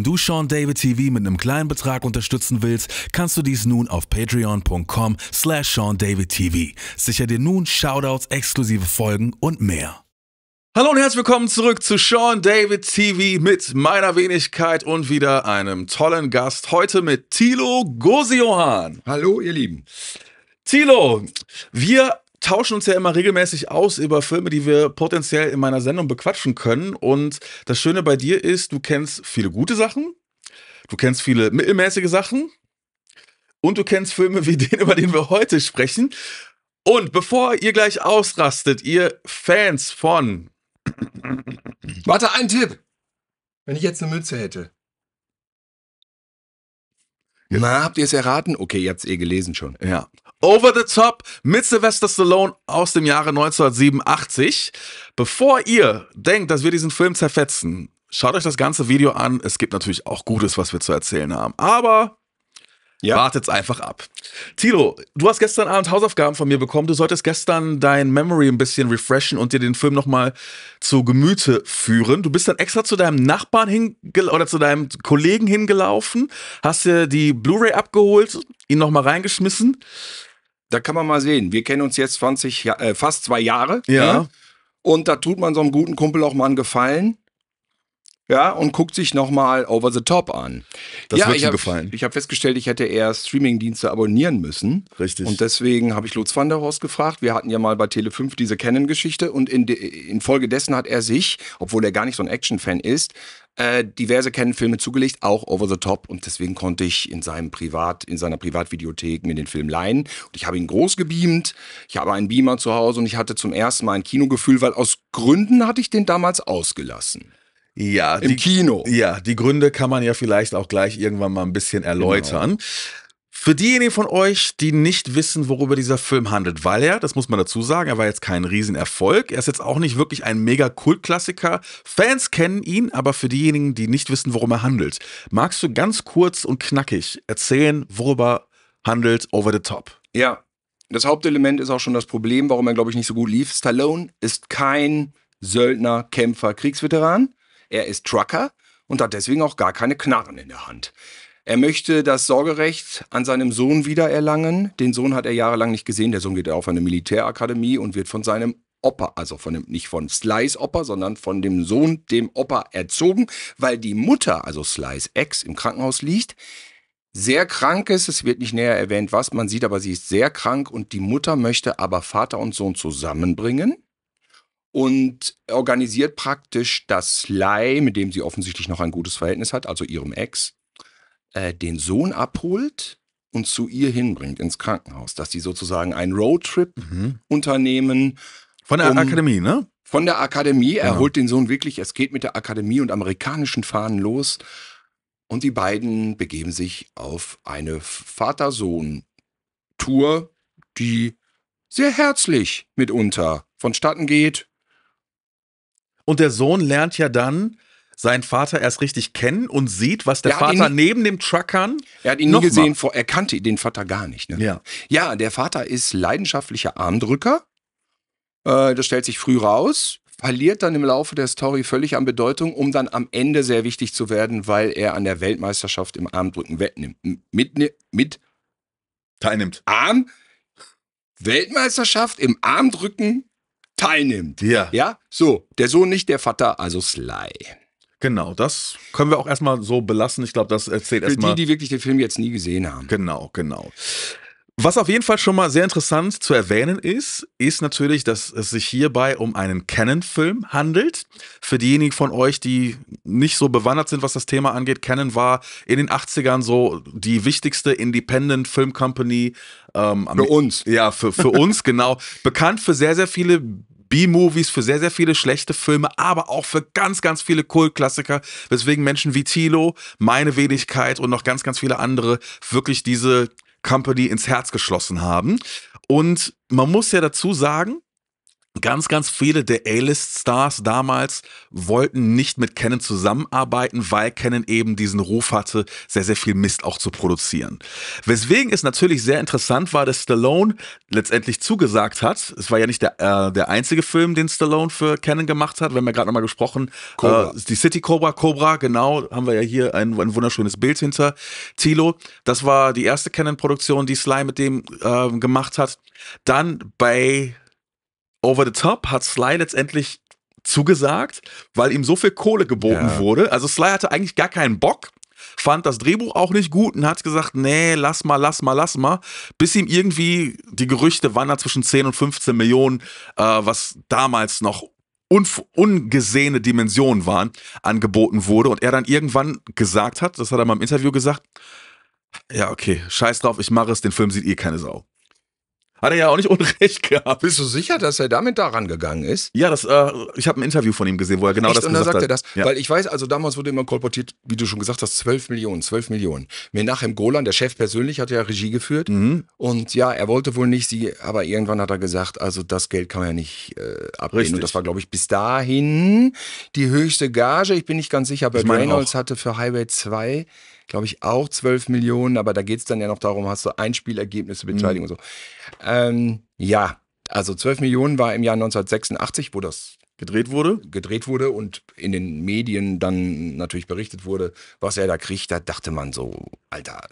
Wenn du Sean David TV mit einem kleinen Betrag unterstützen willst, kannst du dies nun auf patreon.com slash seandavidtv. Sicher dir nun Shoutouts, exklusive Folgen und mehr. Hallo und herzlich willkommen zurück zu Sean David TV mit meiner Wenigkeit und wieder einem tollen Gast. Heute mit Tilo Gosiohan. Hallo, ihr Lieben. Tilo, wir tauschen uns ja immer regelmäßig aus über Filme, die wir potenziell in meiner Sendung bequatschen können. Und das Schöne bei dir ist, du kennst viele gute Sachen, du kennst viele mittelmäßige Sachen und du kennst Filme wie den, über den wir heute sprechen. Und bevor ihr gleich ausrastet, ihr Fans von. Warte, ein Tipp! Wenn ich jetzt eine Mütze hätte. Na, habt ihr es erraten? Okay, ihr habt es eh gelesen schon. Ja. Over the Top mit Sylvester Stallone aus dem Jahre 1987. Bevor ihr denkt, dass wir diesen Film zerfetzen, schaut euch das ganze Video an. Es gibt natürlich auch Gutes, was wir zu erzählen haben. Aber ja. Wartet's einfach ab. Tilo, du hast gestern Abend Hausaufgaben von mir bekommen. Du solltest gestern dein Memory ein bisschen refreshen und dir den Film nochmal zu Gemüte führen. Du bist dann extra zu deinem Nachbarn oder zu deinem Kollegen hingelaufen, hast dir die Blu-ray abgeholt, ihn nochmal reingeschmissen. Da kann man mal sehen. Wir kennen uns jetzt 20, äh, fast zwei Jahre. ja. Ne? Und da tut man so einem guten Kumpel auch mal einen Gefallen ja, und guckt sich nochmal Over the Top an. Das ja, wird ihm gefallen. Ich habe festgestellt, ich hätte eher Streamingdienste abonnieren müssen. Richtig. Und deswegen habe ich Lutz van der Horst gefragt. Wir hatten ja mal bei Tele5 diese Canon-Geschichte und in infolgedessen hat er sich, obwohl er gar nicht so ein Action-Fan ist, äh, diverse Canon-Filme zugelegt, auch Over the Top. Und deswegen konnte ich in seinem Privat, in seiner Privatvideothek mir den Film leihen. Und ich habe ihn groß gebeamt. Ich habe einen Beamer zu Hause und ich hatte zum ersten Mal ein Kinogefühl, weil aus Gründen hatte ich den damals ausgelassen. Ja, im die, Kino. Ja, die Gründe kann man ja vielleicht auch gleich irgendwann mal ein bisschen genau. erläutern. Genau. Für diejenigen von euch, die nicht wissen, worüber dieser Film handelt, weil er, das muss man dazu sagen, er war jetzt kein Riesenerfolg, er ist jetzt auch nicht wirklich ein mega Kultklassiker. Fans kennen ihn, aber für diejenigen, die nicht wissen, worum er handelt, magst du ganz kurz und knackig erzählen, worüber handelt Over the Top? Ja, das Hauptelement ist auch schon das Problem, warum er, glaube ich, nicht so gut lief. Stallone ist kein Söldner, Kämpfer, Kriegsveteran, er ist Trucker und hat deswegen auch gar keine Knarren in der Hand. Er möchte das Sorgerecht an seinem Sohn wiedererlangen. Den Sohn hat er jahrelang nicht gesehen. Der Sohn geht auf eine Militärakademie und wird von seinem Opa, also von dem, nicht von Slice Opa, sondern von dem Sohn, dem Opa, erzogen, weil die Mutter, also Slice Ex, im Krankenhaus liegt. Sehr krank ist, es wird nicht näher erwähnt, was man sieht, aber sie ist sehr krank und die Mutter möchte aber Vater und Sohn zusammenbringen und organisiert praktisch, dass Lai, mit dem sie offensichtlich noch ein gutes Verhältnis hat, also ihrem Ex, äh, den Sohn abholt und zu ihr hinbringt ins Krankenhaus, dass sie sozusagen einen Roadtrip mhm. unternehmen. Von der um, Akademie, ne? Von der Akademie. Genau. Er holt den Sohn wirklich, es geht mit der Akademie und amerikanischen Fahnen los. Und die beiden begeben sich auf eine Vater-Sohn-Tour, die sehr herzlich mitunter vonstatten geht, und der Sohn lernt ja dann seinen Vater erst richtig kennen und sieht, was der, der Vater ihn, neben dem Truckern. Er hat ihn nie gesehen, vor, er kannte den Vater gar nicht. Ne? Ja. ja, der Vater ist leidenschaftlicher Armdrücker. Äh, das stellt sich früh raus, verliert dann im Laufe der Story völlig an Bedeutung, um dann am Ende sehr wichtig zu werden, weil er an der Weltmeisterschaft im Armdrücken mitnimmt. Mit, mit teilnimmt. Arm. Weltmeisterschaft im Armdrücken teilnimmt. Ja. Ja, so, der Sohn nicht, der Vater, also Sly. Genau, das können wir auch erstmal so belassen. Ich glaube, das erzählt erstmal. Für die, die wirklich den Film jetzt nie gesehen haben. Genau, genau. Was auf jeden Fall schon mal sehr interessant zu erwähnen ist, ist natürlich, dass es sich hierbei um einen Canon-Film handelt. Für diejenigen von euch, die nicht so bewandert sind, was das Thema angeht, Canon war in den 80ern so die wichtigste Independent-Film-Company. Ähm, für uns. Ja, für, für uns, genau. Bekannt für sehr, sehr viele B-Movies, für sehr, sehr viele schlechte Filme, aber auch für ganz, ganz viele Kultklassiker, weswegen Menschen wie Tilo, meine Wenigkeit und noch ganz, ganz viele andere wirklich diese Company ins Herz geschlossen haben. Und man muss ja dazu sagen, Ganz, ganz viele der A-List-Stars damals wollten nicht mit Canon zusammenarbeiten, weil Canon eben diesen Ruf hatte, sehr, sehr viel Mist auch zu produzieren. Weswegen es natürlich sehr interessant war, dass Stallone letztendlich zugesagt hat. Es war ja nicht der, äh, der einzige Film, den Stallone für Canon gemacht hat. Wir haben ja gerade nochmal gesprochen. Äh, Cobra. Äh, die City Cobra, Cobra, genau. Haben wir ja hier ein, ein wunderschönes Bild hinter. Tilo, das war die erste Canon-Produktion, die Sly mit dem äh, gemacht hat. Dann bei Over the Top hat Sly letztendlich zugesagt, weil ihm so viel Kohle geboten ja. wurde. Also Sly hatte eigentlich gar keinen Bock, fand das Drehbuch auch nicht gut und hat gesagt, nee, lass mal, lass mal, lass mal, bis ihm irgendwie die Gerüchte wandern zwischen 10 und 15 Millionen, äh, was damals noch un ungesehene Dimensionen waren, angeboten wurde und er dann irgendwann gesagt hat, das hat er mal im Interview gesagt, ja, okay, scheiß drauf, ich mache es, den Film sieht eh keine Sau. Hat er ja auch nicht unrecht gehabt. Bist du sicher, dass er damit da rangegangen ist? Ja, das, äh, ich habe ein Interview von ihm gesehen, wo er genau Echt? das und gesagt hat. Und da sagt er das. Ja. Weil ich weiß, also damals wurde immer kolportiert, wie du schon gesagt hast, 12 Millionen, 12 Millionen. Menachem Golan, der Chef persönlich, hat ja Regie geführt. Mhm. Und ja, er wollte wohl nicht sie, aber irgendwann hat er gesagt, also das Geld kann man ja nicht äh, abrechnen. Und das war, glaube ich, bis dahin die höchste Gage. Ich bin nicht ganz sicher, aber Reynolds auch. hatte für Highway 2 glaube ich, auch 12 Millionen, aber da geht es dann ja noch darum, hast du Einspielergebnisse, mhm. Beteiligung mhm. und so. Ähm, ja, also 12 Millionen war im Jahr 1986, wo das gedreht wurde. Gedreht wurde und in den Medien dann natürlich berichtet wurde, was er da kriegt, da dachte man so, Alter,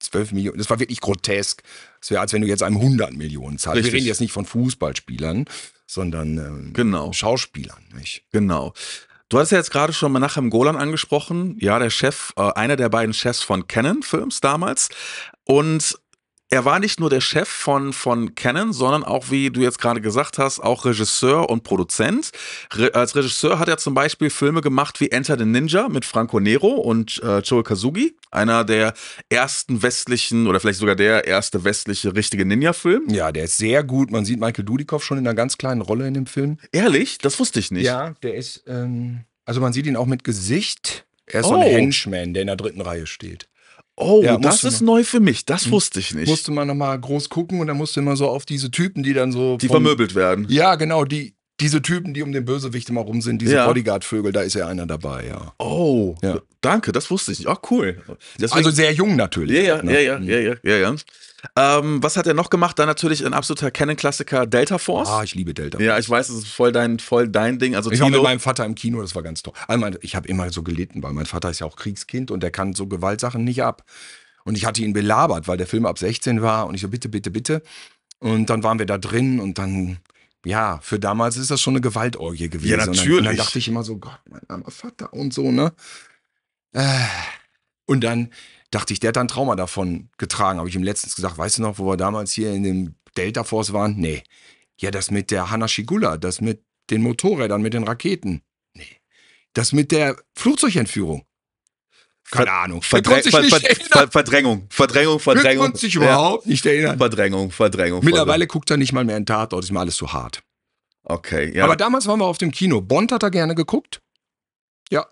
12 Millionen, das war wirklich grotesk. Es wäre, als wenn du jetzt einem 100 Millionen zahlst. Wir reden jetzt nicht von Fußballspielern, sondern ähm, genau. Schauspielern. Nicht? Genau. Du hast ja jetzt gerade schon Menachem Golan angesprochen, ja, der Chef, äh, einer der beiden Chefs von Canon Films damals. Und er war nicht nur der Chef von, von Canon, sondern auch, wie du jetzt gerade gesagt hast, auch Regisseur und Produzent. Re als Regisseur hat er zum Beispiel Filme gemacht wie Enter the Ninja mit Franco Nero und äh, Joel Kazugi, einer der ersten westlichen oder vielleicht sogar der erste westliche richtige Ninja-Film. Ja, der ist sehr gut. Man sieht Michael Dudikoff schon in einer ganz kleinen Rolle in dem Film. Ehrlich? Das wusste ich nicht. Ja, der ist, ähm, also man sieht ihn auch mit Gesicht. Er ist oh. so ein oh. Henchman, der in der dritten Reihe steht. Oh, ja, das ist neu für mich. Das hm. wusste ich nicht. Musste man nochmal groß gucken und dann musste man so auf diese Typen, die dann so. Die vom, vermöbelt werden. Ja, genau. Die, diese Typen, die um den Bösewicht immer rum sind, diese ja. Bodyguard-Vögel, da ist ja einer dabei, ja. Oh, ja. danke, das wusste ich nicht. Ach, cool. Also Deswegen, also sehr jung natürlich. Ja, ja, ne? ja, ja, hm. ja, ja, ja. Ähm, was hat er noch gemacht? Dann natürlich ein absoluter Canon-Klassiker Delta Force. Ah, ich liebe Delta Force. Ja, ich weiß, es ist voll dein, voll dein Ding. Also ich Tilo. war mit meinem Vater im Kino, das war ganz toll. Also ich habe immer so gelitten, weil mein Vater ist ja auch Kriegskind und der kann so Gewaltsachen nicht ab. Und ich hatte ihn belabert, weil der Film ab 16 war und ich so, bitte, bitte, bitte. Und dann waren wir da drin und dann ja, für damals ist das schon eine Gewaltorgie gewesen. Ja, natürlich. Und dann, und dann dachte ich immer so, Gott, mein armer Vater und so, ne? Äh, und dann dachte ich, der hat dann Trauma davon getragen. Habe ich ihm letztens gesagt, weißt du noch, wo wir damals hier in dem Delta Force waren? Nee. Ja, das mit der Hanashigula, das mit den Motorrädern, mit den Raketen. Nee. Das mit der Flugzeugentführung. Keine Ahnung. Verdräng Ver Ver Verdrängung, Verdrängung, Verdrängung. Wir sich überhaupt ja. nicht erinnern. Verdrängung, Verdrängung. Mittlerweile Verdrängung. guckt er nicht mal mehr in Tatort, ist mir alles zu hart. Okay, ja. Aber damals waren wir auf dem Kino. Bond hat er gerne geguckt. Ja,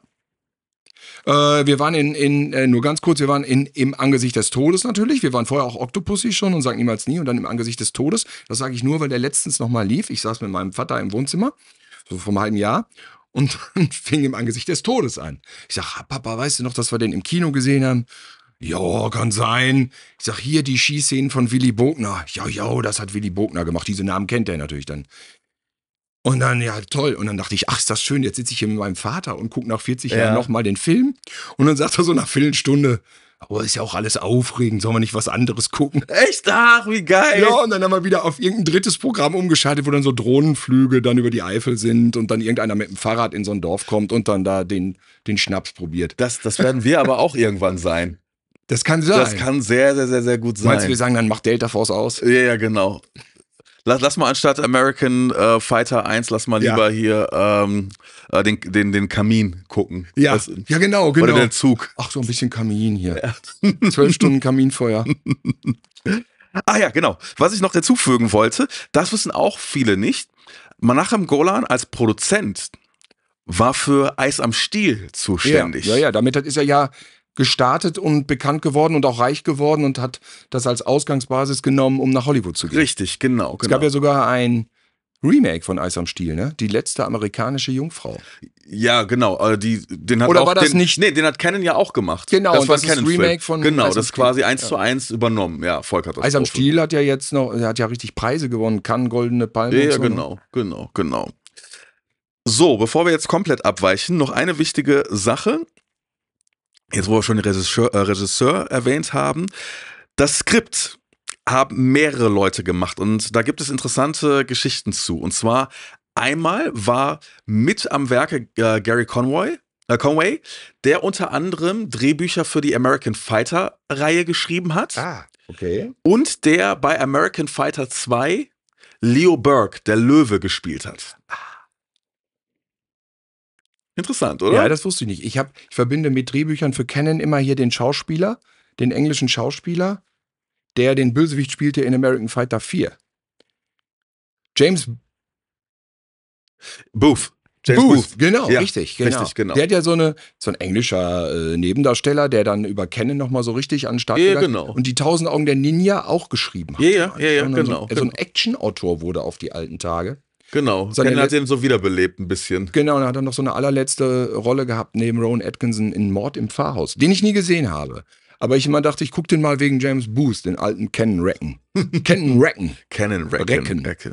äh, wir waren in, in äh, nur ganz kurz, wir waren in, im Angesicht des Todes natürlich. Wir waren vorher auch Octopussy schon und sagen niemals nie und dann im Angesicht des Todes. Das sage ich nur, weil der letztens nochmal lief. Ich saß mit meinem Vater im Wohnzimmer, so vor einem halben Jahr. Und dann fing im Angesicht des Todes an. Ich sage, Papa, weißt du noch, dass wir den im Kino gesehen haben? Ja, kann sein. Ich sage, hier die Schießszenen von Willy Bogner. Ja, ja, das hat Willy Bogner gemacht. Diese Namen kennt er natürlich dann. Und dann, ja, toll. Und dann dachte ich, ach, ist das schön, jetzt sitze ich hier mit meinem Vater und gucke nach 40 ja. Jahren nochmal den Film. Und dann sagt er so nach Viertelstunde, aber oh, ist ja auch alles aufregend, soll man nicht was anderes gucken? Echt? Ach, wie geil! Ja, und dann haben wir wieder auf irgendein drittes Programm umgeschaltet, wo dann so Drohnenflüge dann über die Eifel sind und dann irgendeiner mit dem Fahrrad in so ein Dorf kommt und dann da den, den Schnaps probiert. Das, das werden wir aber auch irgendwann sein. Das kann sein. Das kann sehr, sehr, sehr, sehr gut sein. Meinst du, wir sagen, dann macht Delta Force aus? Ja, ja, genau lass, lass mal anstatt American äh, Fighter 1, lass mal lieber ja. hier ähm, äh, den, den, den Kamin gucken. Ja, das, ja genau, genau. Oder den Zug. Ach, so ein bisschen Kamin hier. Zwölf ja. Stunden Kaminfeuer. Ah ja, genau. Was ich noch hinzufügen wollte, das wissen auch viele nicht. Manachem Golan als Produzent war für Eis am Stiel zuständig. Ja, ja, ja damit ist er ja gestartet und bekannt geworden und auch reich geworden und hat das als Ausgangsbasis genommen, um nach Hollywood zu gehen. Richtig, genau. Es gab genau. ja sogar ein Remake von Eis am Stiel, ne? Die letzte amerikanische Jungfrau. Ja, genau. Äh, die, den hat Oder auch, war das den, nicht? Nee, den hat Cannon ja auch gemacht. Genau, das war das Cannons Remake Film. von. Genau, das ist quasi eins ja. zu eins übernommen. Ja, hat Vollkatastrophe. Eis am Stiel hat ja jetzt noch, er hat ja richtig Preise gewonnen. Cannes, Goldene Palme. Ja, so. Ne? genau, genau, genau. So, bevor wir jetzt komplett abweichen, noch eine wichtige Sache jetzt wo wir schon den Regisseur, äh, Regisseur erwähnt haben, das Skript haben mehrere Leute gemacht und da gibt es interessante Geschichten zu. Und zwar einmal war mit am Werke äh, Gary Conway, äh Conway, der unter anderem Drehbücher für die American Fighter Reihe geschrieben hat. Ah, okay. Und der bei American Fighter 2 Leo Burke, der Löwe, gespielt hat. Ah. Interessant, oder? Ja, das wusste ich nicht. Ich, hab, ich verbinde mit Drehbüchern für Canon immer hier den Schauspieler, den englischen Schauspieler, der den Bösewicht spielte in American Fighter 4. James Booth. James Booth, Booth. genau, ja, richtig, genau. richtig, genau. Der hat ja so, eine, so ein englischer äh, Nebendarsteller, der dann über Kennen nochmal so richtig an den Start ja, genau. und die Tausend Augen der Ninja auch geschrieben hat. Ja, ja, ja, also genau. So, genau. So ein genau. Actionautor wurde auf die alten Tage. Genau, Sondern Ken hat ihn so wiederbelebt ein bisschen. Genau, dann hat er noch so eine allerletzte Rolle gehabt neben Rowan Atkinson in Mord im Pfarrhaus, den ich nie gesehen habe. Aber ich immer dachte, ich gucke den mal wegen James Booth, den alten Canon Recken. Canon Recken. Canon Recken. Recken.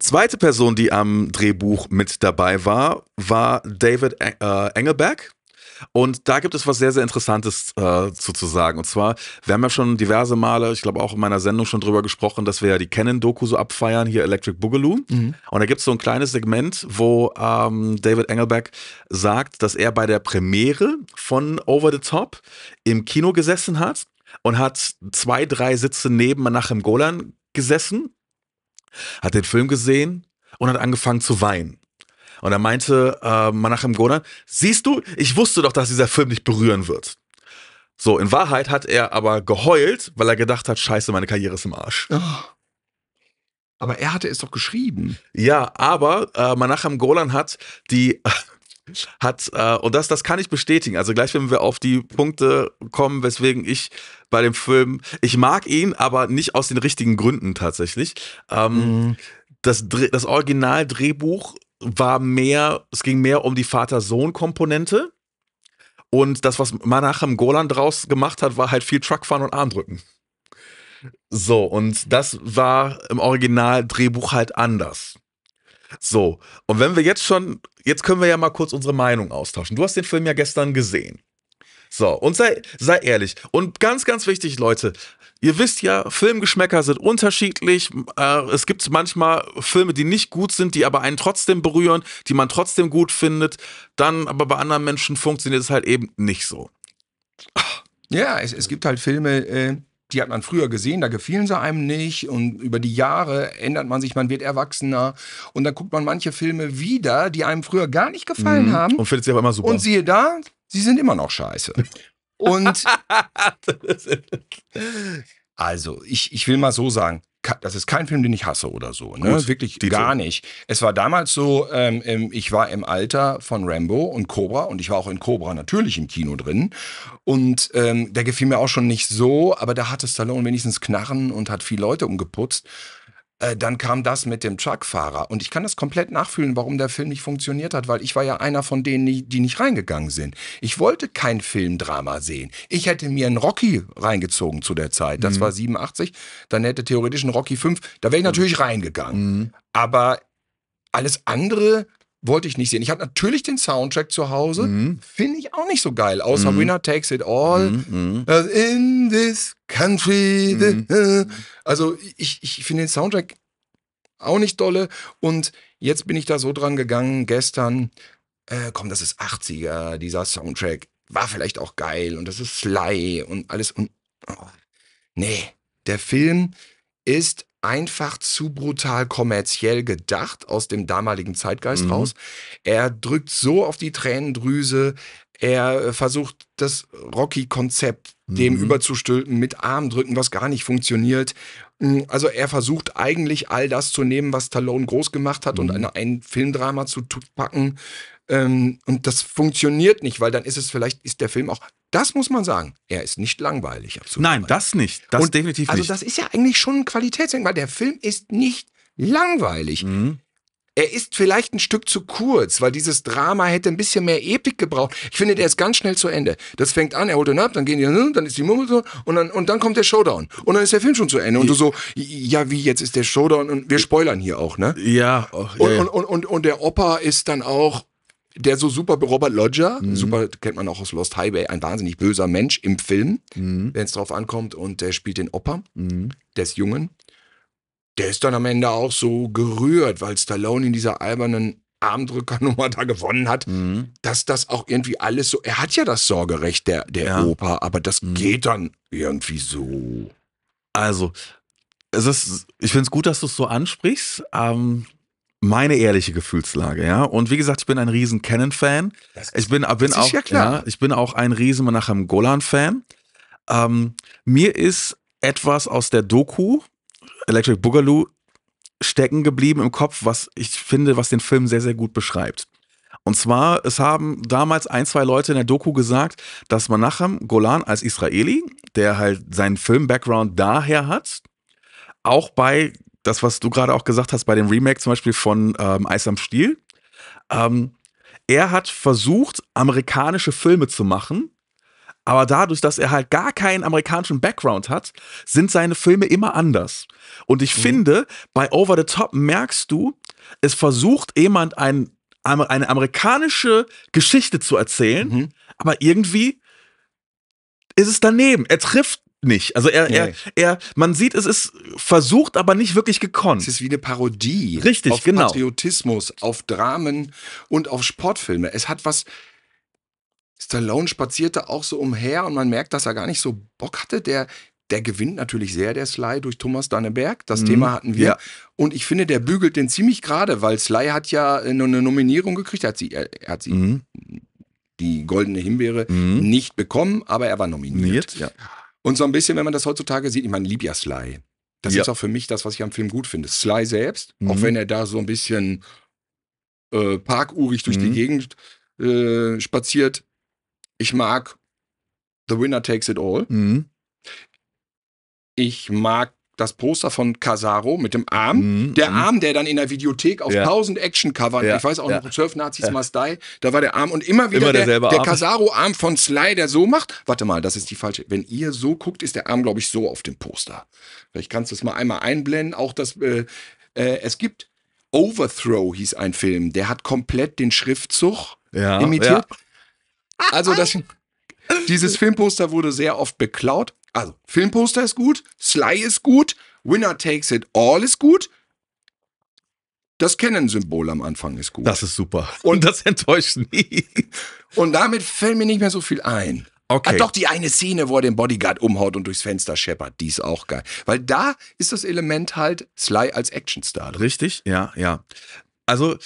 Zweite Person, die am Drehbuch mit dabei war, war David äh, Engelberg. Und da gibt es was sehr, sehr Interessantes äh, sagen. Und zwar, wir haben ja schon diverse Male, ich glaube auch in meiner Sendung schon drüber gesprochen, dass wir ja die Canon-Doku so abfeiern, hier Electric Boogaloo. Mhm. Und da gibt es so ein kleines Segment, wo ähm, David Engelbeck sagt, dass er bei der Premiere von Over the Top im Kino gesessen hat und hat zwei, drei Sitze neben Menachem Golan gesessen, hat den Film gesehen und hat angefangen zu weinen. Und da meinte äh, Menachem Golan, siehst du, ich wusste doch, dass dieser Film dich berühren wird. So, in Wahrheit hat er aber geheult, weil er gedacht hat, scheiße, meine Karriere ist im Arsch. Oh. Aber er hatte es doch geschrieben. Ja, aber äh, Menachem Golan hat die hat, äh, und das, das kann ich bestätigen. Also gleich, wenn wir auf die Punkte kommen, weswegen ich bei dem Film, ich mag ihn, aber nicht aus den richtigen Gründen tatsächlich. Ähm, mhm. Das, das Original-Drehbuch war mehr, es ging mehr um die Vater-Sohn-Komponente. Und das, was Manachem Golan draus gemacht hat, war halt viel Truckfahren und Armdrücken. So, und das war im Original-Drehbuch halt anders. So, und wenn wir jetzt schon, jetzt können wir ja mal kurz unsere Meinung austauschen. Du hast den Film ja gestern gesehen. So, und sei, sei ehrlich. Und ganz, ganz wichtig, Leute, Ihr wisst ja, Filmgeschmäcker sind unterschiedlich. Äh, es gibt manchmal Filme, die nicht gut sind, die aber einen trotzdem berühren, die man trotzdem gut findet. Dann aber bei anderen Menschen funktioniert es halt eben nicht so. Ja, es, es gibt halt Filme, äh, die hat man früher gesehen, da gefielen sie einem nicht. Und über die Jahre ändert man sich, man wird erwachsener. Und dann guckt man manche Filme wieder, die einem früher gar nicht gefallen mhm. haben. Und findet sie aber immer super. Und siehe da, sie sind immer noch scheiße. Und also, ich, ich will mal so sagen, das ist kein Film, den ich hasse oder so. Ne? Gut, Wirklich gar nicht. Es war damals so, ähm, ich war im Alter von Rambo und Cobra und ich war auch in Cobra natürlich im Kino drin. Und ähm, der gefiel mir auch schon nicht so, aber da hatte Stallone wenigstens Knarren und hat viele Leute umgeputzt. Äh, dann kam das mit dem Truckfahrer. Und ich kann das komplett nachfühlen, warum der Film nicht funktioniert hat, weil ich war ja einer von denen, die, die nicht reingegangen sind. Ich wollte kein Filmdrama sehen. Ich hätte mir einen Rocky reingezogen zu der Zeit. Das mhm. war 87. Dann hätte theoretisch ein Rocky 5. Da wäre ich mhm. natürlich mhm. reingegangen. Aber alles andere wollte ich nicht sehen. Ich hatte natürlich den Soundtrack zu Hause, mhm. finde ich auch nicht so geil, außer mhm. Winner Takes It All, mhm. mhm. in this country. Mhm. The, also ich, ich finde den Soundtrack auch nicht dolle und jetzt bin ich da so dran gegangen gestern, äh, komm, das ist 80er, dieser Soundtrack war vielleicht auch geil und das ist Sly und alles und oh, nee, der Film ist einfach zu brutal kommerziell gedacht aus dem damaligen Zeitgeist mhm. raus. Er drückt so auf die Tränendrüse, er äh, versucht das Rocky-Konzept dem mhm. überzustülpen mit Armdrücken, was gar nicht funktioniert. Hm, also er versucht eigentlich all das zu nehmen, was Stallone groß gemacht hat mhm. und in ein Filmdrama zu packen. Ähm, und das funktioniert nicht, weil dann ist es vielleicht, ist der Film auch, das muss man sagen, er ist nicht langweilig. Absolut. Nein, das nicht. Das und definitiv also nicht. Also das ist ja eigentlich schon ein weil Der Film ist nicht langweilig. Mhm. Er ist vielleicht ein Stück zu kurz, weil dieses Drama hätte ein bisschen mehr Epik gebraucht. Ich finde, der ist ganz schnell zu Ende. Das fängt an, er holt ihn ab, dann gehen die, hm, dann ist die Mummel so, und dann, und dann kommt der Showdown. Und dann ist der Film schon zu Ende. Und du so, ja, wie, jetzt ist der Showdown, und wir spoilern hier auch, ne? Ja. Oh, ja, ja. Und, und, und, und, der Opa ist dann auch, der so super Robert Lodger, mhm. super kennt man auch aus Lost Highway, ein wahnsinnig böser Mensch im Film, mhm. wenn es drauf ankommt, und der spielt den Opa mhm. des Jungen. Der ist dann am Ende auch so gerührt, weil Stallone in dieser albernen Armdrückernummer da gewonnen hat, mhm. dass das auch irgendwie alles so. Er hat ja das Sorgerecht der, der ja. Opa, aber das mhm. geht dann irgendwie so. Also, es ist, ich finde es gut, dass du es so ansprichst. Ähm, meine ehrliche Gefühlslage, ja. Und wie gesagt, ich bin ein riesen Canon-Fan. Ich bin, bin auch, ja ja, ich bin auch ein riesen Menachem Golan-Fan. Ähm, mir ist etwas aus der Doku Electric Boogaloo stecken geblieben im Kopf, was ich finde, was den Film sehr, sehr gut beschreibt. Und zwar, es haben damals ein, zwei Leute in der Doku gesagt, dass Menachem Golan als Israeli, der halt seinen Film-Background daher hat, auch bei das, was du gerade auch gesagt hast bei dem Remake zum Beispiel von ähm, Eis am Stiel. Ähm, er hat versucht, amerikanische Filme zu machen, aber dadurch, dass er halt gar keinen amerikanischen Background hat, sind seine Filme immer anders. Und ich mhm. finde, bei Over the Top merkst du, es versucht jemand ein, eine amerikanische Geschichte zu erzählen, mhm. aber irgendwie ist es daneben. Er trifft nicht. Also er, nee. er, er, man sieht, es ist versucht, aber nicht wirklich gekonnt. Es ist wie eine Parodie. Richtig, auf genau. Auf Patriotismus, auf Dramen und auf Sportfilme. Es hat was. Stallone spazierte auch so umher und man merkt, dass er gar nicht so Bock hatte. Der, der gewinnt natürlich sehr, der Sly, durch Thomas Danneberg. Das mhm. Thema hatten wir. Ja. Und ich finde, der bügelt den ziemlich gerade, weil Sly hat ja äh, eine Nominierung gekriegt. Er hat sie, er, hat sie mhm. die goldene Himbeere mhm. nicht bekommen, aber er war nominiert. Ja. Und so ein bisschen, wenn man das heutzutage sieht, ich meine, lieb ja Sly. Das ja. ist auch für mich das, was ich am Film gut finde. Sly selbst, mhm. auch wenn er da so ein bisschen äh, parkurig durch mhm. die Gegend äh, spaziert. Ich mag The Winner Takes It All. Mhm. Ich mag das Poster von Casaro mit dem Arm. Mm, der mm. Arm, der dann in der Videothek auf ja. 1000 Action-Covern, ja. ich weiß auch noch, 12 Nazis ja. Must Die, da war der Arm und immer wieder immer der, der Casaro-Arm von Sly, der so macht. Warte mal, das ist die falsche. Wenn ihr so guckt, ist der Arm, glaube ich, so auf dem Poster. Vielleicht kannst du es mal einmal einblenden. Auch das, äh, äh, es gibt Overthrow, hieß ein Film, der hat komplett den Schriftzug imitiert. Also das. Dieses Filmposter wurde sehr oft beklaut. Also, Filmposter ist gut, Sly ist gut, Winner Takes It All ist gut. Das Kennen-Symbol am Anfang ist gut. Das ist super. Und das enttäuscht nie. Und damit fällt mir nicht mehr so viel ein. Okay. Ah, doch die eine Szene, wo er den Bodyguard umhaut und durchs Fenster scheppert, die ist auch geil. Weil da ist das Element halt Sly als Actionstar. Drin. Richtig, ja, ja. Also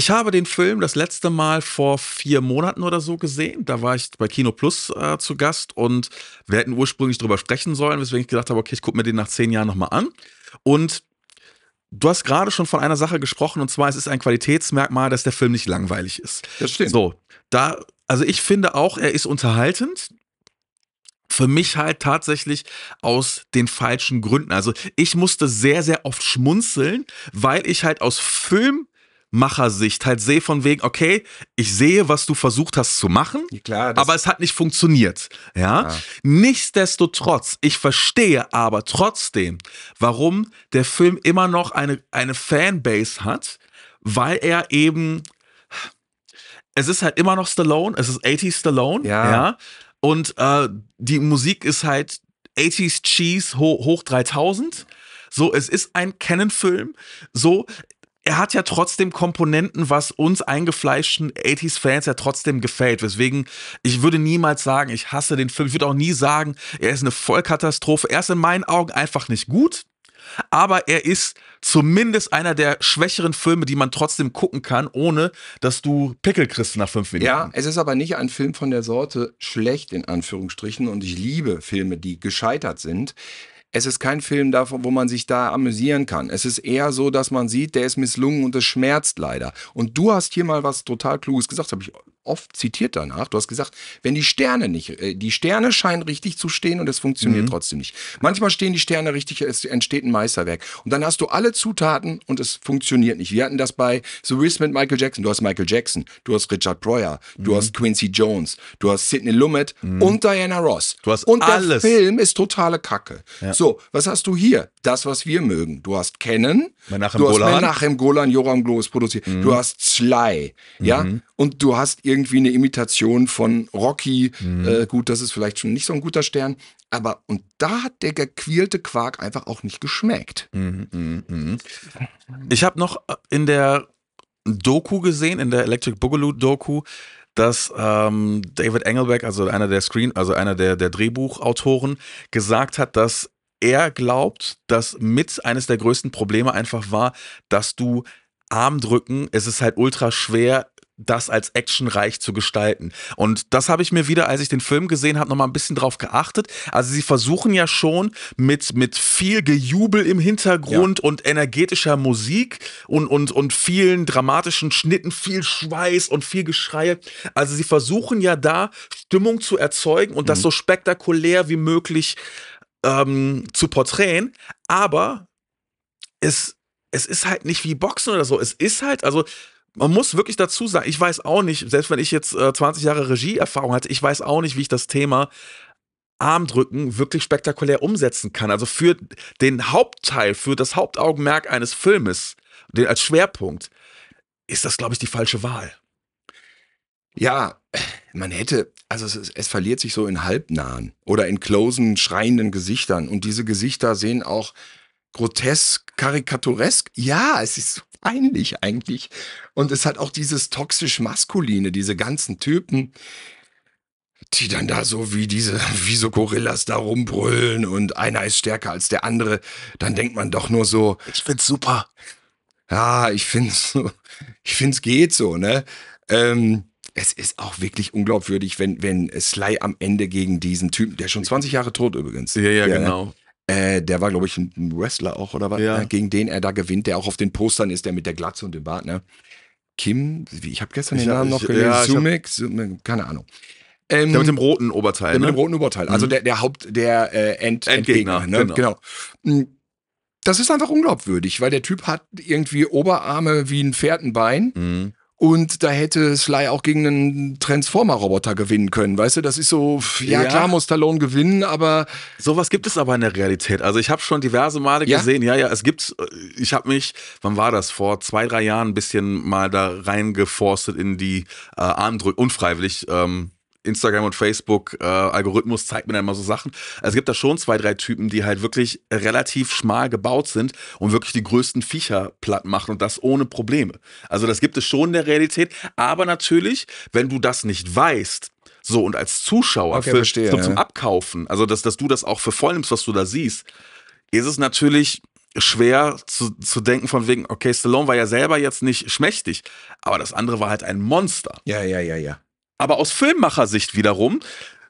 ich habe den Film das letzte Mal vor vier Monaten oder so gesehen. Da war ich bei Kino Plus äh, zu Gast und wir hätten ursprünglich drüber sprechen sollen, weswegen ich gedacht habe, okay, ich gucke mir den nach zehn Jahren nochmal an. Und Du hast gerade schon von einer Sache gesprochen, und zwar es ist ein Qualitätsmerkmal, dass der Film nicht langweilig ist. Das stimmt. So, da, also ich finde auch, er ist unterhaltend für mich halt tatsächlich aus den falschen Gründen. Also ich musste sehr, sehr oft schmunzeln, weil ich halt aus Film Machersicht halt sehe von wegen, okay, ich sehe, was du versucht hast zu machen, Klar, aber es hat nicht funktioniert. Ja? ja? Nichtsdestotrotz, ich verstehe aber trotzdem, warum der Film immer noch eine, eine Fanbase hat, weil er eben, es ist halt immer noch Stallone, es ist 80 s Stallone, ja. ja? Und äh, die Musik ist halt 80s Cheese hoch 3000. So, es ist ein Canon-Film. So, er hat ja trotzdem Komponenten, was uns eingefleischten 80s-Fans ja trotzdem gefällt. Weswegen, ich würde niemals sagen, ich hasse den Film. Ich würde auch nie sagen, er ist eine Vollkatastrophe. Er ist in meinen Augen einfach nicht gut. Aber er ist zumindest einer der schwächeren Filme, die man trotzdem gucken kann, ohne dass du Pickel kriegst nach fünf Minuten. Ja, es ist aber nicht ein Film von der Sorte schlecht, in Anführungsstrichen. Und ich liebe Filme, die gescheitert sind. Es ist kein Film davon, wo man sich da amüsieren kann. Es ist eher so, dass man sieht, der ist misslungen und es schmerzt leider. Und du hast hier mal was total Kluges gesagt, habe ich oft zitiert danach. Du hast gesagt, wenn die Sterne nicht, äh, die Sterne scheinen richtig zu stehen und es funktioniert mhm. trotzdem nicht. Manchmal stehen die Sterne richtig, es entsteht ein Meisterwerk. Und dann hast du alle Zutaten und es funktioniert nicht. Wir hatten das bei The Wiz mit Michael Jackson. Du hast Michael Jackson, du hast Richard Pryor, mhm. du hast Quincy Jones, du hast Sidney Lumet mhm. und Diana Ross. Du hast und alles. der Film ist totale Kacke. Ja. So, was hast du hier? Das, was wir mögen. Du hast Kennen, du hast Golan. Menachem Golan, Joram Gloos produziert, mhm. du hast Sly, ja, mhm. und du hast irgendwie eine Imitation von Rocky. Mhm. Äh, gut, das ist vielleicht schon nicht so ein guter Stern. Aber und da hat der gequälte Quark einfach auch nicht geschmeckt. Mhm, mhm, mhm. Ich habe noch äh, in der Doku gesehen, in der Electric Boogaloo Doku, dass ähm, David Engelbeck, also einer der Screen, also einer der, der Drehbuchautoren, gesagt hat, dass er glaubt, dass mit eines der größten Probleme einfach war, dass du Arm drücken, es ist halt ultra schwer, das als actionreich zu gestalten. Und das habe ich mir wieder, als ich den Film gesehen habe, nochmal ein bisschen drauf geachtet. Also sie versuchen ja schon mit, mit viel Gejubel im Hintergrund ja. und energetischer Musik und, und, und vielen dramatischen Schnitten, viel Schweiß und viel Geschreie. Also sie versuchen ja da Stimmung zu erzeugen und mhm. das so spektakulär wie möglich ähm, zu porträtieren. Aber es, es ist halt nicht wie Boxen oder so. Es ist halt, also man muss wirklich dazu sagen, ich weiß auch nicht, selbst wenn ich jetzt äh, 20 Jahre Regieerfahrung hatte, ich weiß auch nicht, wie ich das Thema Armdrücken wirklich spektakulär umsetzen kann. Also für den Hauptteil, für das Hauptaugenmerk eines Filmes, den, als Schwerpunkt, ist das, glaube ich, die falsche Wahl. Ja, man hätte, also es, es verliert sich so in halbnahen oder in closen, schreienden Gesichtern. Und diese Gesichter sehen auch grotesk, karikaturesk. Ja, es ist peinlich eigentlich. Und es hat auch dieses toxisch-maskuline, diese ganzen Typen, die dann da so wie diese, wie so Gorillas da rumbrüllen und einer ist stärker als der andere, dann denkt man doch nur so. Ich find's super. Ja, ich find's, ich find's geht so, ne? Ähm, es ist auch wirklich unglaubwürdig, wenn, wenn Sly am Ende gegen diesen Typen, der schon 20 Jahre tot übrigens. Ja, ja, der, ne, genau. Äh, der war, glaube ich, ein Wrestler auch oder was, ja. ne? gegen den er da gewinnt, der auch auf den Postern ist, der mit der Glatze und dem Bart, ne? Kim, ich habe gestern ich den hab, Namen noch gelesen, ja, Sumek, Sumek, ne, keine Ahnung. Ähm, der mit dem roten Oberteil. Der ne? mit dem roten Oberteil. Also mhm. der, der Haupt, der äh, End, Endgegner. Endgegner ne? genau. genau. Hm. Das ist einfach unglaubwürdig, weil der Typ hat irgendwie Oberarme wie ein Pferdenbein. Mhm und da hätte Sly auch gegen einen Transformer-Roboter gewinnen können. Weißt du, das ist so, ja, ja, klar muss Stallone gewinnen, aber. Sowas gibt es aber in der Realität. Also ich habe schon diverse Male ja? gesehen, ja, ja, es gibt, äh, ich habe mich, wann war das? Vor zwei, drei Jahren ein bisschen mal da reingeforstet in die äh, Armdrücke, unfreiwillig. Ähm, Instagram und Facebook äh, Algorithmus zeigt mir dann immer so Sachen. Also es gibt da schon zwei, drei Typen, die halt wirklich relativ schmal gebaut sind und wirklich die größten Viecher platt machen und das ohne Probleme. Also das gibt es schon in der Realität, aber natürlich, wenn du das nicht weißt, so und als Zuschauer okay, für, verstehe, zum, zum Abkaufen, also dass, dass du das auch für voll nimmst, was du da siehst, ist es natürlich schwer zu, zu denken von wegen, okay, Stallone war ja selber jetzt nicht schmächtig, aber das andere war halt ein Monster. Ja, ja, ja, ja. Aber aus Filmmachersicht wiederum,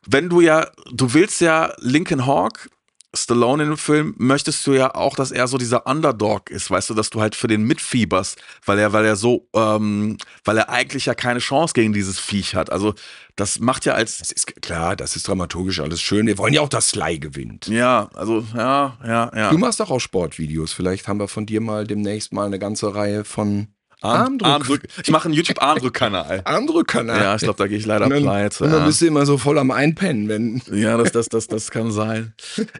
wenn du ja, du willst ja Lincoln Hawk, Stallone in dem Film, möchtest du ja auch, dass er so dieser Underdog ist, weißt du, dass du halt für den mitfieberst, weil er, weil er so, ähm, weil er eigentlich ja keine Chance gegen dieses Viech hat. Also das macht ja als. Das ist, klar, das ist dramaturgisch alles schön. Wir wollen ja auch, dass Sly gewinnt. Ja, also, ja, ja, ja. Du machst doch auch Sportvideos. Vielleicht haben wir von dir mal demnächst mal eine ganze Reihe von Arm, Armdruck. Armdruck. Ich mache einen YouTube-Armdruckkanal. kanal kanal Ja, ich glaube, da gehe ich leider und dann, pleite. Und dann bist du immer so voll am Einpennen, wenn. Ja, das, das, das, das kann sein.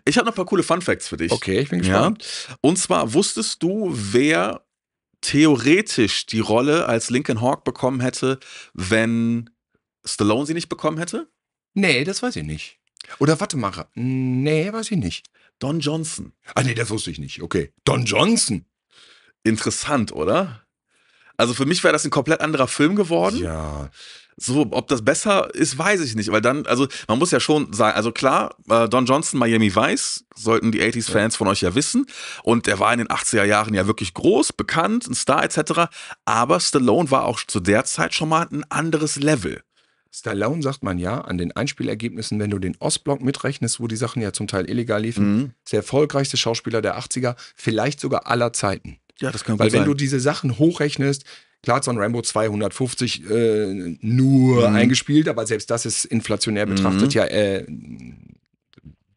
Ich habe noch ein paar coole Fun-Facts für dich. Okay, ich bin gespannt. Ja? Und zwar, wusstest du, wer theoretisch die Rolle als Lincoln Hawk bekommen hätte, wenn Stallone sie nicht bekommen hätte? Nee, das weiß ich nicht. Oder warte mal. Nee, weiß ich nicht. Don Johnson. Ah, nee, das wusste ich nicht. Okay. Don Johnson. Interessant, oder? Also für mich wäre das ein komplett anderer Film geworden. Ja. So, ob das besser ist, weiß ich nicht, weil dann, also man muss ja schon sagen, also klar, äh, Don Johnson Miami Vice sollten die 80s-Fans von euch ja wissen und er war in den 80er Jahren ja wirklich groß, bekannt, ein Star etc., aber Stallone war auch zu der Zeit schon mal ein anderes Level. Stallone sagt man ja an den Einspielergebnissen, wenn du den Ostblock mitrechnest, wo die Sachen ja zum Teil illegal liefen, mhm. ist der erfolgreichste Schauspieler der 80er, vielleicht sogar aller Zeiten. Ja, das kann Weil wenn sein. du diese Sachen hochrechnest, klar hat so ein Rambo 250 äh, nur mhm. eingespielt, aber selbst das ist inflationär mhm. betrachtet mhm. ja äh,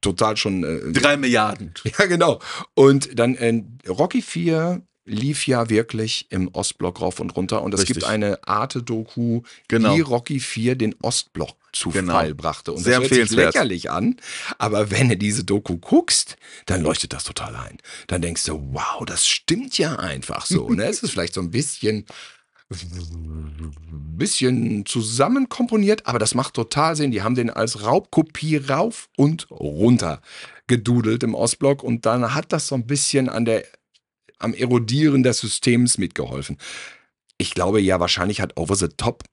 total schon. Äh, Drei Milliarden. Ja, genau. Und dann äh, Rocky 4 lief ja wirklich im Ostblock rauf und runter. Und es gibt eine Arte-Doku, genau. die Rocky 4 den Ostblock zu genau. brachte. Und Sehr das hört sich lächerlich an, aber wenn du diese Doku guckst, dann leuchtet das total ein. Dann denkst du, wow, das stimmt ja einfach so. ne? Es ist vielleicht so ein bisschen bisschen zusammen aber das macht total Sinn. Die haben den als Raubkopie rauf und runter gedudelt im Ostblock und dann hat das so ein bisschen an der, am Erodieren des Systems mitgeholfen. Ich glaube ja, wahrscheinlich hat Over the Top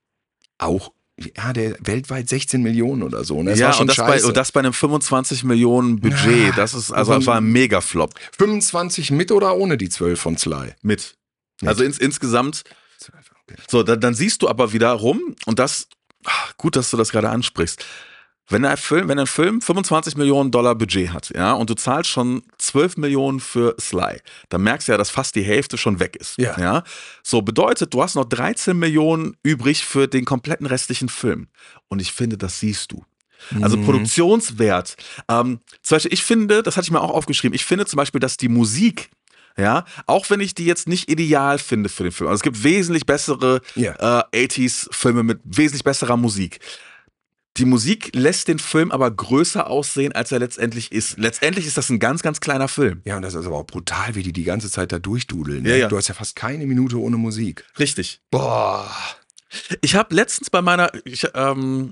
auch ja, der weltweit 16 Millionen oder so. Ne? Das ja, und das, bei, und, das bei, einem 25 Millionen Budget. Ja, ah, das ist, also das war ein Mega-Flop. 25 mit oder ohne die 12 von Sly? Mit. mit. Also ins, insgesamt. So, dann, dann siehst du aber wieder rum und das, ah, gut, dass du das gerade ansprichst wenn ein Film, wenn ein Film 25 Millionen Dollar Budget hat, ja, und du zahlst schon 12 Millionen für Sly, dann merkst du ja, dass fast die Hälfte schon weg ist. Ja. ja. So bedeutet, du hast noch 13 Millionen übrig für den kompletten restlichen Film. Und ich finde, das siehst du. Also mhm. Produktionswert. Ähm, zum Beispiel, ich finde, das hatte ich mir auch aufgeschrieben, ich finde zum Beispiel, dass die Musik ja, auch wenn ich die jetzt nicht ideal finde für den Film. Also es gibt wesentlich bessere yeah. äh, 80s-Filme mit wesentlich besserer Musik. Die Musik lässt den Film aber größer aussehen, als er letztendlich ist. Letztendlich ist das ein ganz, ganz kleiner Film. Ja, und das ist aber auch brutal, wie die die ganze Zeit da durchdudeln. Ne? Ja, ja. Du hast ja fast keine Minute ohne Musik. Richtig. Boah. Ich habe letztens bei meiner, ich, ähm,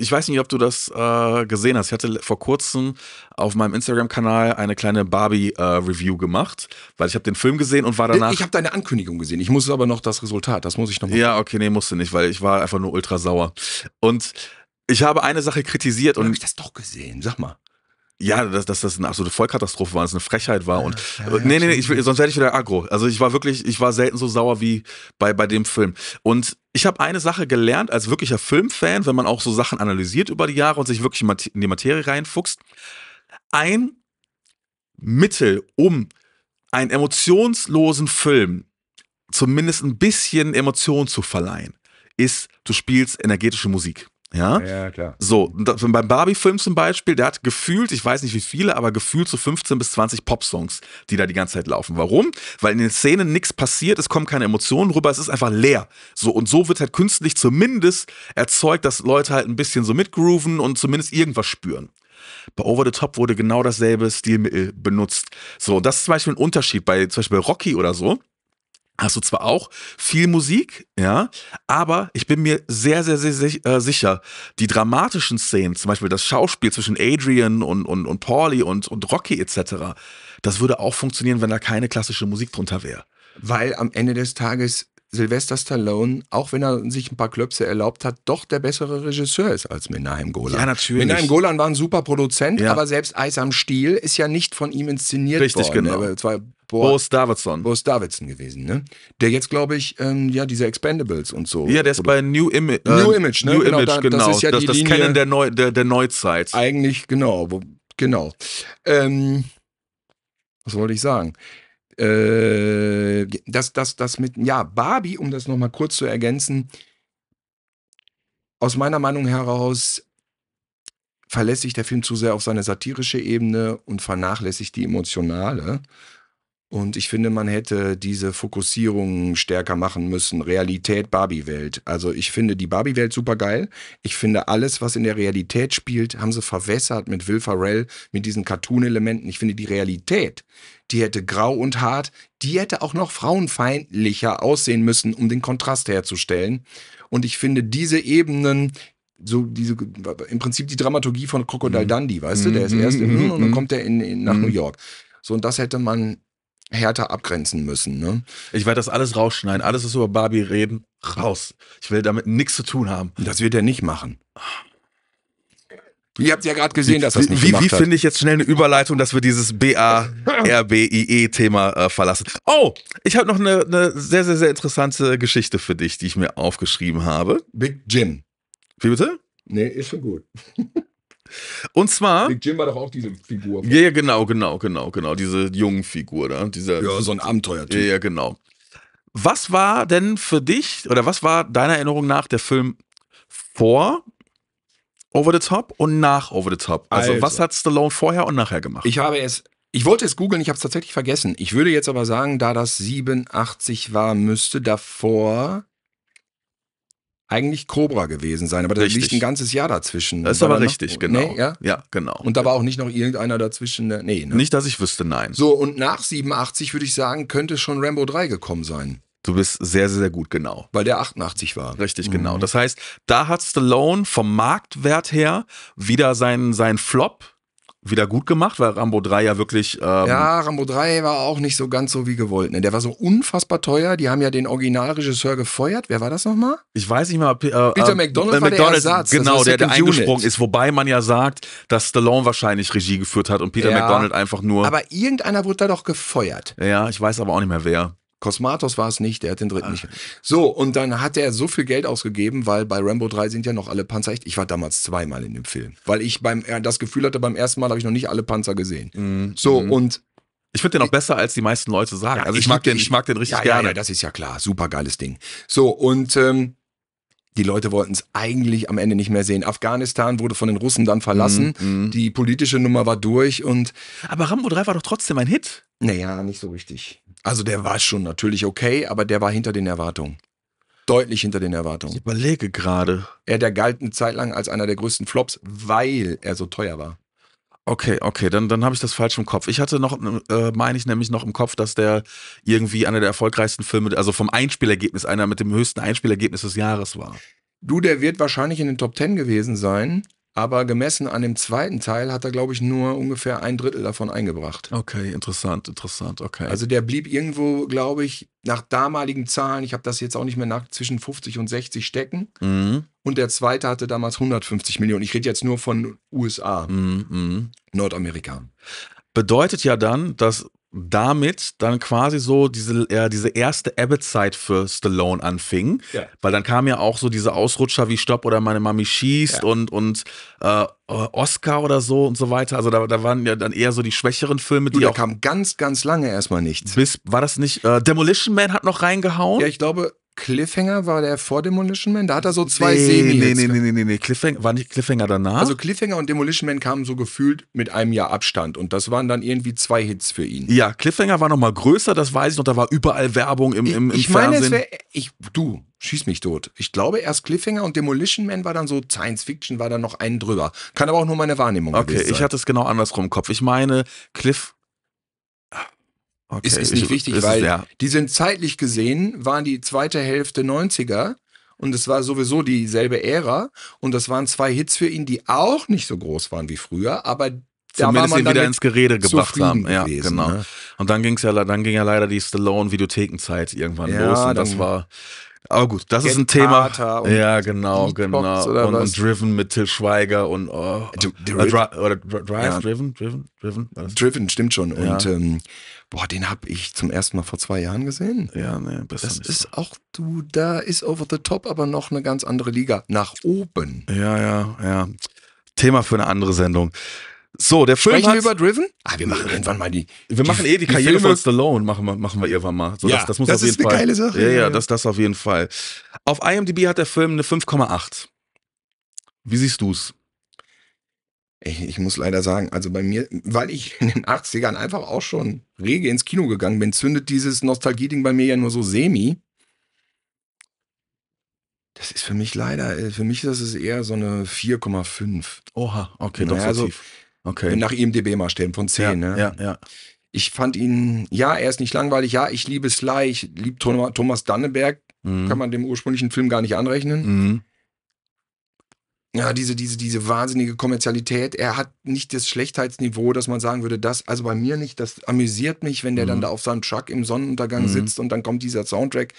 ich weiß nicht, ob du das äh, gesehen hast. Ich hatte vor kurzem auf meinem Instagram-Kanal eine kleine Barbie-Review äh, gemacht, weil ich habe den Film gesehen und war danach. Ich habe deine Ankündigung gesehen. Ich muss aber noch das Resultat. Das muss ich noch. Mal Ja, okay, nee, musste nicht, weil ich war einfach nur ultra sauer. Und ich habe eine Sache kritisiert und. Habe ich das doch gesehen? Sag mal. Ja, dass, dass das eine absolute Vollkatastrophe war, dass es eine Frechheit war. Ja, ah, und ja, äh, nee, nee, nee, ich, sonst werde ich wieder aggro. Also ich war wirklich, ich war selten so sauer wie bei, bei dem Film. Und ich habe eine Sache gelernt als wirklicher Filmfan, wenn man auch so Sachen analysiert über die Jahre und sich wirklich in die Materie reinfuchst. Ein Mittel, um einen emotionslosen Film zumindest ein bisschen Emotion zu verleihen, ist, du spielst energetische Musik. Ja, ja klar. So, beim Barbie-Film zum Beispiel, der hat gefühlt, ich weiß nicht wie viele, aber gefühlt so 15 bis 20 Pop-Songs, die da die ganze Zeit laufen. Warum? Weil in den Szenen nichts passiert, es kommen keine Emotionen rüber, es ist einfach leer. So, und so wird halt künstlich zumindest erzeugt, dass Leute halt ein bisschen so mitgrooven und zumindest irgendwas spüren. Bei Over the Top wurde genau dasselbe Stilmittel benutzt. So, das ist zum Beispiel ein Unterschied bei zum Beispiel Rocky oder so hast du zwar auch viel Musik, ja, aber ich bin mir sehr, sehr, sehr, sehr äh, sicher, die dramatischen Szenen, zum Beispiel das Schauspiel zwischen Adrian und, und, und Pauli und, und Rocky etc., das würde auch funktionieren, wenn da keine klassische Musik drunter wäre. Weil am Ende des Tages Sylvester Stallone, auch wenn er sich ein paar Klöpse erlaubt hat, doch der bessere Regisseur ist als Menahem Golan. Ja, natürlich. Menahem Golan war ein super Produzent, ja. aber selbst Eis am Stiel ist ja nicht von ihm inszeniert Richtig, worden. Richtig, genau. Er war Bo, Bo Davidson. Bo Davidson gewesen, ne? Der jetzt, glaube ich, ähm, ja, diese Expendables und so. Ja, der ist bei New, Ima äh, New Image, ne? New genau, Image, da, genau. Das ist ja das, die das Linie Kennen der, Neu der, der Neuzeit. Eigentlich, genau. Wo, genau. Ähm, was wollte ich sagen? Äh, das, das, das mit, ja, Barbie, um das nochmal kurz zu ergänzen, aus meiner Meinung heraus verlässt sich der Film zu sehr auf seine satirische Ebene und vernachlässigt die emotionale. Und ich finde, man hätte diese Fokussierung stärker machen müssen. Realität Barbie-Welt. Also ich finde die Barbie-Welt super geil. Ich finde alles, was in der Realität spielt, haben sie verwässert mit Will Ferrell, mit diesen Cartoon-Elementen. Ich finde die Realität, die hätte grau und hart, die hätte auch noch frauenfeindlicher aussehen müssen, um den Kontrast herzustellen. Und ich finde diese Ebenen, so diese im Prinzip die Dramaturgie von Crocodile mhm. Dundee, weißt du, der ist mhm. erst im Nun mhm. und dann kommt er in, in nach New York. So, und das hätte man härter abgrenzen müssen. Ne? Ich werde das alles rausschneiden. Alles, was über Barbie reden, raus. Ich will damit nichts zu tun haben. Das wird er nicht machen. Ihr habt ja gerade gesehen, wie, dass das nicht wie, Wie finde ich jetzt schnell eine Überleitung, dass wir dieses B-A-R-B-I-E-Thema äh, verlassen? Oh, ich habe noch eine, eine sehr, sehr, sehr interessante Geschichte für dich, die ich mir aufgeschrieben habe. Big Jim. Wie bitte? Nee, ist schon gut. Und zwar. Nick Jim war doch auch diese Figur. Ja, yeah, genau, genau, genau, genau. Diese jungen Figur, da. Dieser, ja, so ein Abenteuertyp. Ja, yeah, genau. Was war denn für dich oder was war deiner Erinnerung nach der Film vor Over the Top und nach Over the Top? Also, also. was hat Stallone vorher und nachher gemacht? Ich habe es. Ich wollte es googeln, ich habe es tatsächlich vergessen. Ich würde jetzt aber sagen, da das 87 war, müsste davor eigentlich Cobra gewesen sein, aber da liegt ein ganzes Jahr dazwischen. Das ist war aber richtig, noch, genau. Nee, ja? ja? genau. Und da war auch nicht noch irgendeiner dazwischen, nee. Ne? Nicht, dass ich wüsste, nein. So, und nach 87 würde ich sagen, könnte schon Rambo 3 gekommen sein. Du bist sehr, sehr, sehr gut, genau. Weil der 88 war. Richtig, mhm. genau. Das heißt, da hat Stallone vom Marktwert her wieder seinen, seinen Flop, wieder gut gemacht, weil Rambo 3 ja wirklich. Ähm ja, Rambo 3 war auch nicht so ganz so wie gewollt. Ne? Der war so unfassbar teuer. Die haben ja den Originalregisseur gefeuert. Wer war das nochmal? Ich weiß nicht mehr. Äh, äh, Peter McDonald äh, war der Ersatz. Genau, der, der eingesprungen ist. Wobei man ja sagt, dass Stallone wahrscheinlich Regie geführt hat und Peter ja, McDonald einfach nur. Aber irgendeiner wurde da doch gefeuert. Ja, ich weiß aber auch nicht mehr wer. Kosmatos war es nicht, der hat den dritten Ach. nicht. So, und dann hat er so viel Geld ausgegeben, weil bei Rambo 3 sind ja noch alle Panzer echt. Ich war damals zweimal in dem Film, weil ich beim äh, das Gefühl hatte, beim ersten Mal habe ich noch nicht alle Panzer gesehen. Mhm. So, mhm. und ich finde den auch besser, als die meisten Leute sagen. Ja, also ich, ich mag den, ich mag den richtig ja, gerne. Ja, ja, das ist ja klar. Super geiles Ding. So, und ähm, die Leute wollten es eigentlich am Ende nicht mehr sehen. Afghanistan wurde von den Russen dann verlassen. Mm, mm. Die politische Nummer war durch und. Aber Rambo 3 war doch trotzdem ein Hit. Naja, nicht so richtig. Also der war schon natürlich okay, aber der war hinter den Erwartungen. Deutlich hinter den Erwartungen. Ich überlege gerade. Er, der galt eine Zeit lang als einer der größten Flops, weil er so teuer war. Okay, okay, dann, dann habe ich das falsch im Kopf. Ich hatte noch, äh, meine ich nämlich noch im Kopf, dass der irgendwie einer der erfolgreichsten Filme, also vom Einspielergebnis, einer mit dem höchsten Einspielergebnis des Jahres war. Du, der wird wahrscheinlich in den Top Ten gewesen sein. Aber gemessen an dem zweiten Teil hat er, glaube ich, nur ungefähr ein Drittel davon eingebracht. Okay, interessant, interessant, okay. Also der blieb irgendwo, glaube ich, nach damaligen Zahlen, ich habe das jetzt auch nicht mehr nach, zwischen 50 und 60 stecken. Mhm. Und der zweite hatte damals 150 Millionen. Ich rede jetzt nur von USA, mhm, mhm. Nordamerika. Bedeutet ja dann, dass damit dann quasi so diese, äh, diese erste Abbott-Zeit für Stallone anfing. Ja. Weil dann kamen ja auch so diese Ausrutscher wie Stopp oder meine Mami schießt ja. und, und äh, Oscar oder so und so weiter. Also da, da waren ja dann eher so die schwächeren Filme, die. Du, da auch kam ganz, ganz lange erstmal nichts. Bis, war das nicht? Äh, Demolition Man hat noch reingehauen. Ja, ich glaube, Cliffhanger war der vor Demolition Man? Da hat er so zwei nee, Semi. Nee, nee, nee, nee, nee, nee. Cliffhanger, war nicht Cliffhanger danach? Also Cliffhanger und Demolition Man kamen so gefühlt mit einem Jahr Abstand und das waren dann irgendwie zwei Hits für ihn. Ja, Cliffhanger war nochmal größer, das weiß ich noch. Da war überall Werbung im, im, im ich meine, Fernsehen. Es wär, ich Du, schieß mich tot. Ich glaube, erst Cliffhanger und Demolition Man war dann so, Science Fiction war dann noch einen drüber. Kann aber auch nur meine Wahrnehmung okay, Okay, ich hatte es genau andersrum im Kopf. Ich meine, Cliff, Okay, ist, ist nicht wichtig, ist weil es, ja. die sind zeitlich gesehen, waren die zweite Hälfte 90er und es war sowieso dieselbe Ära und das waren zwei Hits für ihn, die auch nicht so groß waren wie früher, aber da Zumindest war man ihn wieder ins Gerede gebracht haben. Ja, gewesen, genau. Ne? Und dann ging's ja, dann ging ja leider die Stallone-Videothekenzeit irgendwann ja, los und das war aber gut, das Get ist ein Thema. ja, genau, Beatbox genau. Und, und, Driven mit Till Schweiger und oh, Dri oder Drive, ja. Driven, Driven, Driven. Driven, stimmt schon. Ja. Und ähm, boah, den habe ich zum ersten Mal vor zwei Jahren gesehen. Ja, ne, besser Das ist so. auch, du, da ist Over the Top aber noch eine ganz andere Liga. Nach oben. Ja, ja, ja. Thema für eine andere Sendung. So, der Film Sprechen wir über Driven? Ah, wir machen irgendwann mal die. Wir machen eh die, die Karriere Filme. von Stallone, machen wir, machen wir irgendwann mal. So, ja, das, das, muss das auf jeden Fall. Das ist Fall, eine geile Sache. Ja, ja, ja, das, das auf jeden Fall. Auf IMDb hat der Film eine 5,8. Wie siehst du's? Ich, ich, muss leider sagen, also bei mir, weil ich in den 80ern einfach auch schon rege ins Kino gegangen bin, zündet dieses Nostalgie-Ding bei mir ja nur so semi. Das ist für mich leider, äh, für mich ist es eher so eine 4,5. Oha, okay, naja, doch so also, tief. Okay. Nach IMDB-Maßstäben von 10, ja, ne? Ja, ja. Ich fand ihn, ja, er ist nicht langweilig, ja, ich liebe Sly, ich liebe Thomas Danneberg, mhm. kann man dem ursprünglichen Film gar nicht anrechnen. Mhm ja, diese, diese, diese wahnsinnige Kommerzialität. Er hat nicht das Schlechtheitsniveau, dass man sagen würde, das, also bei mir nicht, das amüsiert mich, wenn der mhm. dann da auf seinem Truck im Sonnenuntergang mhm. sitzt und dann kommt dieser Soundtrack.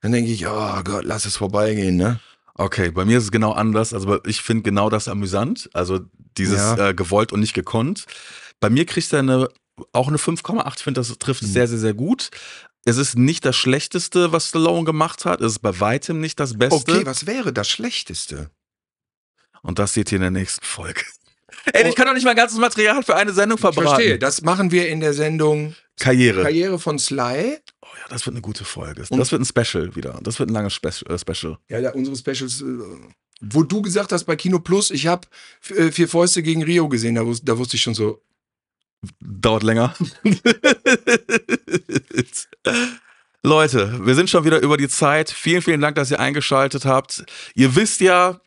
Dann denke ich, oh Gott, lass es vorbeigehen, ne? Okay, bei mir ist es genau anders. Also ich finde genau das amüsant. Also dieses ja. äh, gewollt und nicht gekonnt. Bei mir kriegt er eine, auch eine 5,8. Ich finde, das trifft mhm. sehr, sehr, sehr gut. Es ist nicht das Schlechteste, was Stallone gemacht hat. Es ist bei weitem nicht das Beste. Okay, was wäre das Schlechteste? Und das seht ihr in der nächsten Folge. Ey, ich oh. kann doch nicht mein ganzes Material für eine Sendung verbraten. Ich verstehe, das machen wir in der Sendung Karriere. Karriere von Sly. Oh ja, das wird eine gute Folge. Und das wird ein Special wieder. Das wird ein langes Spe äh, Special. Ja, ja, unsere Specials. Äh, wo du gesagt hast bei Kino Plus, ich habe äh, vier Fäuste gegen Rio gesehen, da, wus da wusste ich schon so. Dauert länger. Leute, wir sind schon wieder über die Zeit. Vielen, vielen Dank, dass ihr eingeschaltet habt. Ihr wisst ja,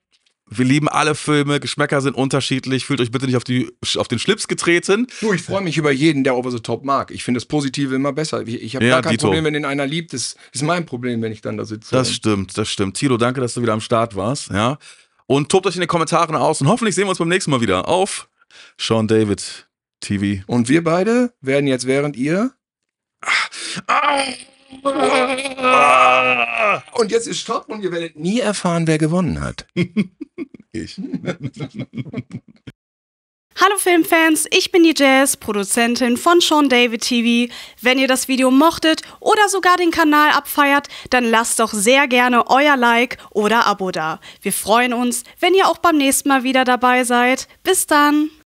wir lieben alle Filme, Geschmäcker sind unterschiedlich, fühlt euch bitte nicht auf, die, auf den Schlips getreten. Du, ich freue mich über jeden, der Over the Top mag. Ich finde das Positive immer besser. Ich, ich habe ja, gar kein Dito. Problem, wenn den einer liebt. Das ist mein Problem, wenn ich dann da sitze. Das stimmt, das stimmt. Tilo, danke, dass du wieder am Start warst. Ja. Und tobt euch in den Kommentaren aus und hoffentlich sehen wir uns beim nächsten Mal wieder auf Sean David TV. Und wir beide werden jetzt, während ihr. Ah, ah. Und jetzt ist Stopp und ihr werdet nie erfahren, wer gewonnen hat. ich. Hallo Filmfans, ich bin die Jazz, Produzentin von Sean David TV. Wenn ihr das Video mochtet oder sogar den Kanal abfeiert, dann lasst doch sehr gerne euer Like oder Abo da. Wir freuen uns, wenn ihr auch beim nächsten Mal wieder dabei seid. Bis dann!